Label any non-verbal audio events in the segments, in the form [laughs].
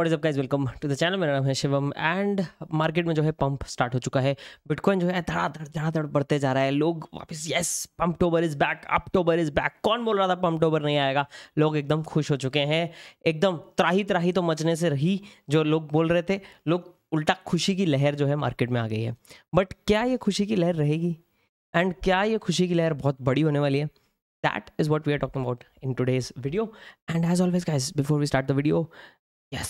What is up guys welcome to the channel मेरा नाम है शिवम एंड मार्केट में जो है पंप स्टार्ट हो चुका है बिटकॉइन जो है धड़ाधड़ धड़ाधड़ बढ़ते जा रहा है लोग वापस yes Pumptober is back Uptober is back कौन बोल रहा था पंपटोबर नहीं आएगा लोग एकदम खुश हो चुके हैं एकदम त्राही त्राही तो मचने से रही जो लोग बोल रहे थे लोग उल्टा खुशी की लहर जो है मार्केट में आ गई है बट क्या ये खुशी की लहर रहेगी एंड क्या ये खुशी की लहर बहुत बड़ी होने वाली है that is what we are talking about in today's video and as always guys before we start the video yes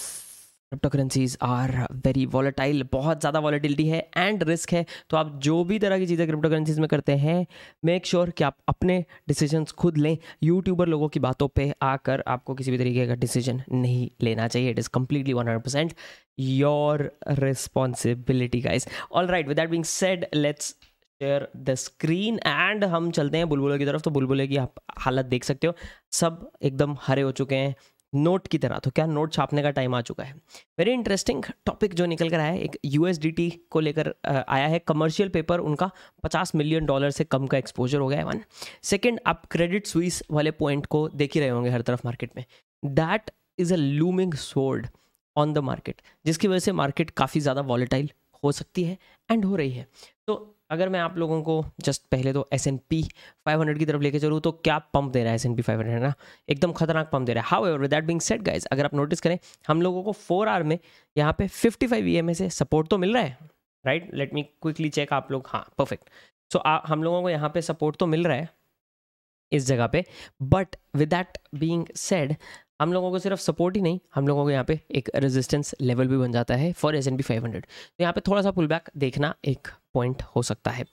crypto currencies are very volatile बहुत ज़्यादा वॉलेटिलिटी है एंड रिस्क है तो आप जो भी तरह की चीज़ें क्रिप्टो करेंसीज में करते हैं मेक श्योर sure कि आप अपने डिसीजंस खुद लें यूट्यूबर लोगों की बातों पे आकर आपको किसी भी तरीके का डिसीजन नहीं लेना चाहिए it is completely one hundred percent your responsibility guys all right with that being said let's share the screen and हम चलते हैं बुलबुलों की तरफ तो बुलबुले की आप हालत देख सकते हो सब एकदम हरे हो चुके हैं नोट की तरह तो क्या नोट छापने का टाइम आ चुका है वेरी इंटरेस्टिंग टॉपिक जो निकल कर आया है एक यू को लेकर आया है कमर्शियल पेपर उनका 50 मिलियन डॉलर से कम का एक्सपोजर हो गया है वन सेकेंड आप क्रेडिट स्विस वाले पॉइंट को देख ही रहे होंगे हर तरफ मार्केट में that is a looming sword on the market जिसकी वजह से मार्केट काफ़ी ज़्यादा वॉलेटाइल हो सकती है एंड हो रही है तो अगर मैं आप लोगों को जस्ट पहले तो S N P five hundred की तरफ लेके चलूँ तो क्या पंप दे रहा है S N P five hundred ना एकदम खतरनाक पंप दे रहा है however that being said guys अगर आप नोटिस करें हम लोगों को फोर आर में यहाँ पे fifty five E M A से सपोर्ट तो मिल रहा है right let me quickly check आप लोग हाँ परफेक्ट सो so, हम लोगों को यहाँ पे सपोर्ट तो मिल रहा है इस जगह पे but with that being said हम लोगों को सिर्फ सपोर्ट ही नहीं हम लोगों को यहाँ पे एक रेजिस्टेंस लेवल भी बन जाता है for S N P five hundred तो यहाँ पे थोड़ा सा पुल बैक देखना एक पॉइंट हो सकता है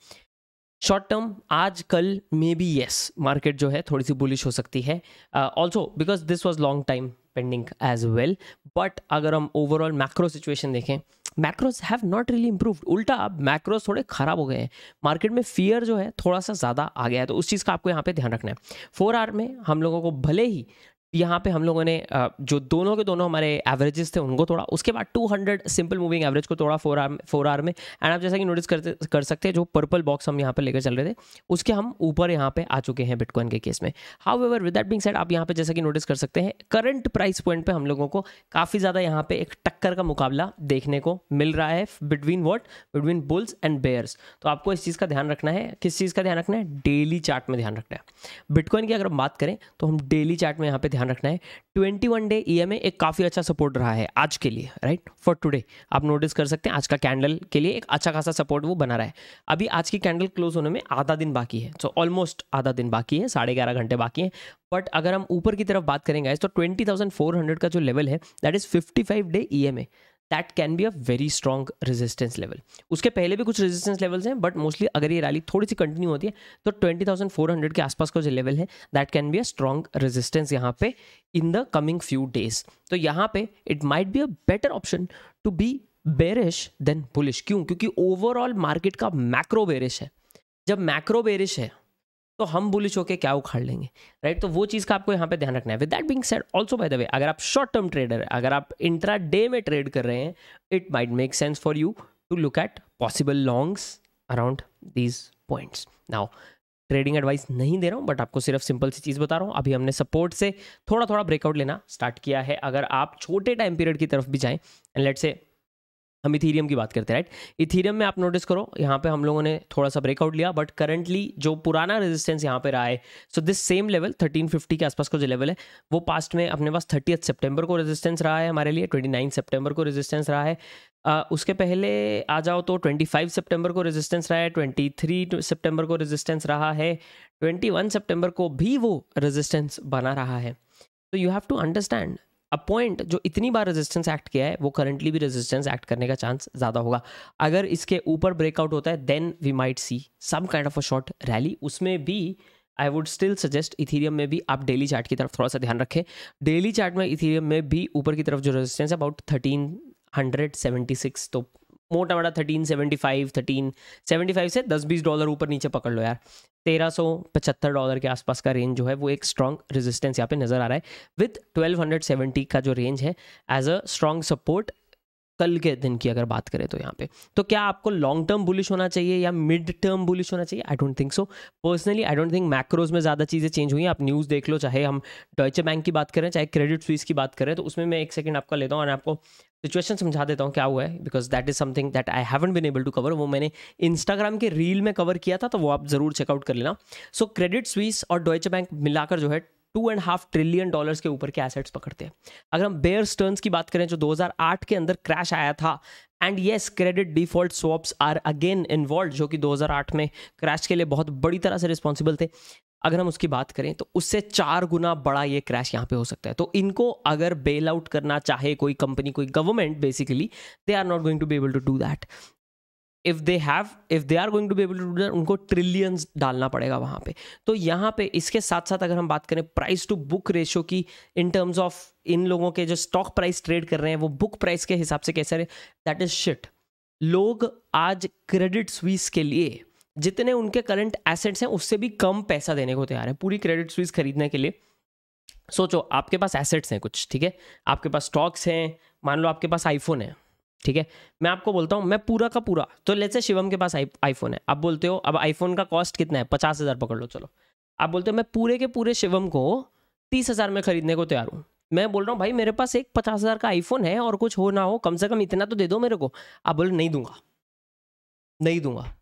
शॉर्ट टर्म आज कल मे बी येस मार्केट जो है थोड़ी सी बुलिश हो सकती है also because this was long time pending as well but अगर हम ओवरऑल मैक्रो सिचुएशन देखें macros have not really improved उल्टा अब मैक्रोज थोड़े खराब हो गए हैं मार्केट में फियर जो है थोड़ा सा ज़्यादा आ गया है तो उस चीज़ का आपको यहाँ पे ध्यान रखना है फोर आर में हम लोगों को भले ही यहाँ पे हम लोगों ने जो दोनों के दोनों हमारे एवरेजेस थे उनको थोड़ा उसके बाद 200 सिंपल मूविंग एवरेज को थोड़ा फोर आर फोर आर में एंड आप जैसा कि नोटिस करते कर सकते हैं जो पर्पल बॉक्स हम यहाँ पे लेकर चल रहे थे उसके हम ऊपर यहाँ पे आ चुके हैं बिटकॉइन के केस में however with that being said आप यहाँ पे जैसा कि नोटिस कर सकते हैं करंट प्राइस पॉइंट पर हम लोगों को काफ़ी ज़्यादा यहाँ पे एक टक्कर का मुकाबला देखने को मिल रहा है between what between bulls and bears तो आपको इस चीज़ का ध्यान रखना है किस चीज़ का ध्यान रखना है डेली चार्ट में ध्यान रखना है बिटकॉइन की अगर हम बात करें तो हम डेली चार्ट में यहाँ पे ध्यान रखना है twenty one day E e एक काफ़ी अच्छा सपोर्ट रहा है आज के लिए राइट फॉर टुडे आप नोटिस कर सकते हैं आज का कैंडल के लिए एक अच्छा खासा सपोर्ट वो बना रहा है अभी आज की कैंडल क्लोज होने में आधा दिन बाकी है सो ऑलमोस्ट आधा दिन बाकी है साढ़े ग्यारह घंटे बाकी हैं बट अगर हम ऊपर की तरफ बात करेंगे तो ट्वेंटी का जो लेवल है that is fifty day E that can be a very strong resistance level उसके पहले भी कुछ रेजिस्टेंस लेवल्स हैं बट मोस्टली अगर ये रैली थोड़ी सी कंटिन्यू होती है तो ट्वेंटी थाउजेंड फोर हंड्रेड के आसपास का जो लेवल है that can be a strong resistance यहाँ पे in the coming few days तो यहाँ पे it might be a better option to be bearish than bullish क्यों क्योंकि ओवरऑल मार्केट का मैक्रो बेरिश है जब मैक्रो बेरिश है तो हम बुलिश होकर क्या उखाड़ लेंगे राइट तो वो चीज़ का आपको यहाँ पे ध्यान रखना है with that being said also by the way अगर आप शॉर्ट टर्म ट्रेडर है अगर आप इंट्रा डे में ट्रेड कर रहे हैं it might make sense for you to look at possible longs around these points now trading advice नहीं दे रहा हूँ बट आपको सिर्फ सिंपल सी चीज़ बता रहा हूँ अभी हमने सपोर्ट से थोड़ा थोड़ा ब्रेकआउट लेना स्टार्ट किया है अगर आप छोटे टाइम पीरियड की तरफ भी जाएँ एंड लेट से हम इथीरियम की बात करते हैं राइट इथीरियम में आप नोटिस करो यहाँ पे हम लोगों ने थोड़ा सा ब्रेकआउट लिया बट करंटली जो पुराना रेजिस्टेंस यहाँ पे रहा है सो दिस सेम लेवल 1350 के आसपास का जो लेवल है वो पास्ट में अपने पास थर्टी सितंबर को रेजिस्टेंस रहा है हमारे लिए 29 सितंबर को रेजिस्टेंस रहा है आ, उसके पहले आ जाओ तो 25 सितंबर को रेजिस्टेंस रहा है 23 सितंबर को रेजिस्टेंस रहा है 21 सितंबर को भी वो रेजिस्टेंस बना रहा है तो यू हैव टू अंडरस्टैंड अब पॉइंट जो इतनी बार रेजिस्टेंस एक्ट किया है वो करंटली भी रेजिस्टेंस एक्ट करने का चांस ज़्यादा होगा अगर इसके ऊपर ब्रेकआउट होता है then we might see some kind of a short rally उसमें भी I would still suggest Ethereum में भी आप डेली चार्ट की तरफ थोड़ा सा ध्यान रखें डेली चार्ट में इथीरियम में भी ऊपर की तरफ जो रेजिस्टेंस है about thirteen hundred seventy six तो मोटा मोटा thirteen seventy five thirteen seventy five से दस बीस डॉलर ऊपर नीचे पकड़ लो यार 1375 डॉलर के आसपास का रेंज जो है वो एक स्ट्रॉन्ग रेजिस्टेंस यहाँ पे नजर आ रहा है विद 1270 का जो रेंज है एज अ स्ट्रॉन्ग सपोर्ट कल के दिन की अगर बात करें तो यहाँ पे तो क्या आपको लॉन्ग टर्म बुलिश होना चाहिए या मिड टर्म बुलिश होना चाहिए I don't think so personally I don't think macros में ज़्यादा चीज़ें चेंज हुई हैं आप न्यूज़ देख लो चाहे हम डॉयचे बैंक की बात करें चाहे क्रेडिट स्विस की बात करें तो उसमें मैं एक सेकंड आपका लेता हूँ और आपको सिचुएशन समझा देता हूँ क्या हुआ है because that is something that I haven't been able to cover वो मैंने इंस्टाग्राम के रील में कवर किया था तो वो आप जरूर चेकआउट कर लेना सो क्रेडिट स्वीस और डॉयचे बैंक मिलाकर जो है two and half trillion dollars के ऊपर के एसेट्स पकड़ते हैं अगर हम बेयर स्टर्न्स की बात करें जो 2008 के अंदर क्रैश आया था and yes credit default swaps are again involve जो कि 2008 में क्रैश के लिए बहुत बड़ी तरह से रिस्पॉन्सिबल थे अगर हम उसकी बात करें तो उससे चार गुना बड़ा ये क्रैश यहाँ पे हो सकता है तो इनको अगर बेल आउट करना चाहे कोई कंपनी कोई government basically they are not going to be able to do that if they have if they are going to be able to do that उनको ट्रिलियंस डालना पड़ेगा वहाँ पे तो यहाँ पे इसके साथ साथ अगर हम बात करें प्राइस टू बुक रेशो की इन टर्म्स ऑफ इन लोगों के जो स्टॉक प्राइस ट्रेड कर रहे हैं वो बुक प्राइस के हिसाब से कैसे रहे दैट इज शिट लोग आज क्रेडिट स्वीस के लिए जितने उनके करंट एसेट्स हैं उससे भी कम पैसा देने को तैयार है पूरी क्रेडिट स्विस खरीदने के लिए सोचो आपके पास एसेट्स हैं कुछ ठीक है आपके पास स्टॉक्स हैं मान लो आपके पास आईफोन है ठीक है मैं आपको बोलता हूँ मैं पूरा का पूरा तो लेट से शिवम के पास आईफोन है आप बोलते हो अब आईफोन का कॉस्ट कितना है पचास हज़ार पकड़ लो चलो आप बोलते हो मैं पूरे के पूरे शिवम को तीस हज़ार में खरीदने को तैयार हूँ मैं बोल रहा हूँ भाई मेरे पास एक पचास हज़ार का आईफोन है और कुछ हो ना हो कम से कम इतना तो दे दो मेरे को आप बोले नहीं दूंगा नहीं दूंगा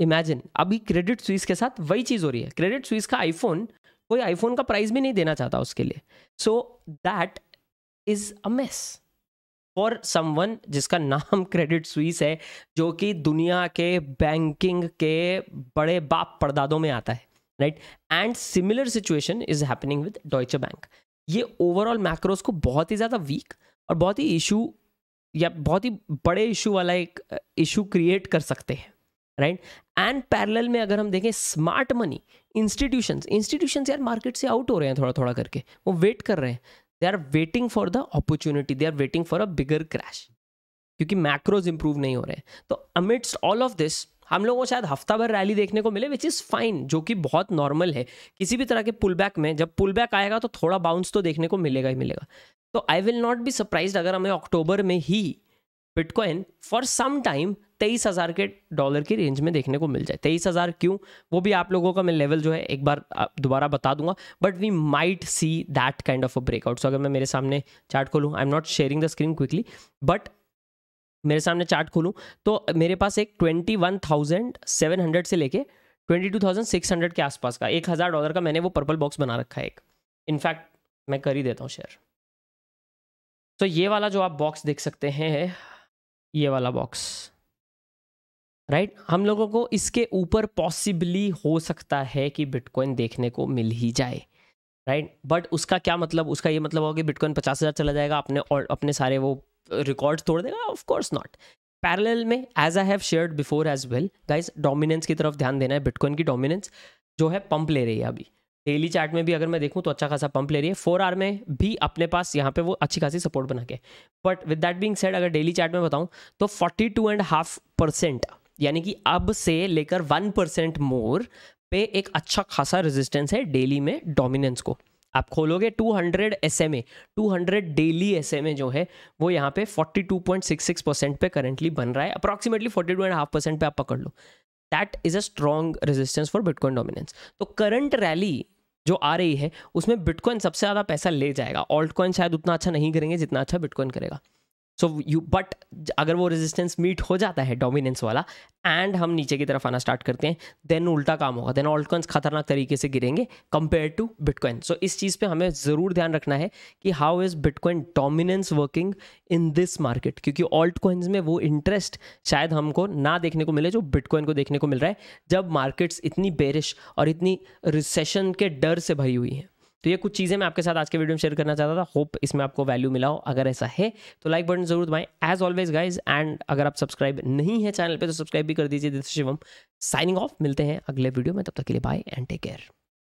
इमेजिन अभी क्रेडिट स्विस के साथ वही चीज़ हो रही है क्रेडिट स्विस का आईफोन कोई आईफोन का प्राइस भी नहीं देना चाहता उसके लिए so that is a mess for someone जिसका नाम क्रेडिट [laughs] स्विस है जो कि दुनिया के बैंकिंग के बड़े बाप परदादों में आता है right and similar situation is happening with Deutsche Bank ये ओवरऑल मैक्रोस को बहुत ही ज़्यादा वीक और बहुत ही इशू या बहुत ही बड़े इशू वाला एक इशू uh, क्रिएट कर सकते हैं राइट एंड पैरेलल में अगर हम देखें स्मार्ट मनी इंस्टीट्यूशंस इंस्टीट्यूशंस यार मार्केट से आउट हो रहे हैं थोड़ा थोड़ा करके वो वेट कर रहे हैं they are waiting for the opportunity they are waiting for a bigger crash क्योंकि मैक्रोज इंप्रूव नहीं हो रहे हैं तो अमिट्स ऑल ऑफ दिस हम लोगों को शायद हफ्ता भर रैली देखने को मिले विच इज़ फाइन जो कि बहुत नॉर्मल है किसी भी तरह के पुल बैक में जब पुल बैक आएगा तो थोड़ा बाउंस तो देखने को मिलेगा ही मिलेगा तो I will not be surprise अगर हमें अक्टूबर में ही बिटकॉइन फॉर सम टाइम तेईस हज़ार के डॉलर की रेंज में देखने को मिल जाए तेईस हज़ार क्यों वो भी आप लोगों का मैं लेवल जो है एक बार दोबारा बता दूंगा but we might see that kind of a breakout so अगर मैं मेरे सामने चार्ट खोलूँ I am not sharing the screen quickly but मेरे सामने चार्ट खोलूँ तो मेरे पास एक twenty one thousand seven hundred से लेके twenty two thousand six hundred के आसपास का एक हज़ार डॉलर का मैंने वो पर्पल बॉक्स बना रखा है एक इनफैक्ट मैं कर ही देता हूँ शेयर तो ये वाला जो आप बॉक्स देख सकते हैं ये वाला बॉक्स राइट right? हम लोगों को इसके ऊपर पॉसिबली हो सकता है कि बिटकॉइन देखने को मिल ही जाए राइट right? बट उसका क्या मतलब उसका ये मतलब होगा कि बिटकॉइन पचास हज़ार चला जाएगा अपने और अपने सारे वो रिकॉर्ड तोड़ देगा ऑफ कोर्स नॉट पैरेलल में as I have shared before as well guys dominance की तरफ ध्यान देना है बिटकॉइन की डोमिनेंस जो है पंप ले रही है अभी डेली चार्ट में भी अगर मैं देखूँ तो अच्छा खासा पंप ले रही है फोर आर में भी अपने पास यहाँ पे वो अच्छी खासी सपोर्ट बना के but with that being said अगर डेली चार्ट में बताऊँ तो forty two and half percent यानी कि अब से लेकर वन परसेंट मोर पे एक अच्छा खासा रेजिस्टेंस है डेली में डोमिनेंस को आप खोलोगे 200 hundred S M A two hundred daily S M A जो है वो यहाँ पे 42.66 परसेंट पे करेंटली बन रहा है approximately two and half percent पे आप पकड़ लो that is a strong resistance for bitcoin dominance तो करंट रैली जो आ रही है उसमें बिटकॉइन सबसे ज़्यादा पैसा ले जाएगा ऑल्ट कॉइन शायद उतना अच्छा नहीं करेंगे जितना अच्छा बिटकॉइन करेगा सो यू बट अगर वो रेजिस्टेंस मीट हो जाता है डोमिनेंस वाला एंड हम नीचे की तरफ आना स्टार्ट करते हैं देन उल्टा काम होगा देन ऑल्टकॉइंस खतरनाक तरीके से गिरेंगे कंपेयर टू बिटकॉइन सो इस चीज़ पे हमें ज़रूर ध्यान रखना है कि how is bitcoin dominance working in this market क्योंकि ऑल्ट में वो इंटरेस्ट शायद हमको ना देखने को मिले जो बिटकॉइन को देखने को मिल रहा है जब मार्केट्स इतनी बेरिश और इतनी रिसेशन के डर से भरी हुई हैं तो ये कुछ चीज़ें मैं आपके साथ आज के वीडियो में शेयर करना चाहता था होप इसमें आपको वैल्यू मिला हो अगर ऐसा है तो लाइक बटन जरूर दबाएं एज ऑलवेज गाइज एंड अगर आप सब्सक्राइब नहीं है चैनल पर तो सब्सक्राइब भी कर दीजिए दिस शिवम साइनिंग ऑफ मिलते हैं अगले वीडियो में तब तक के लिए बाय एंड टेक केयर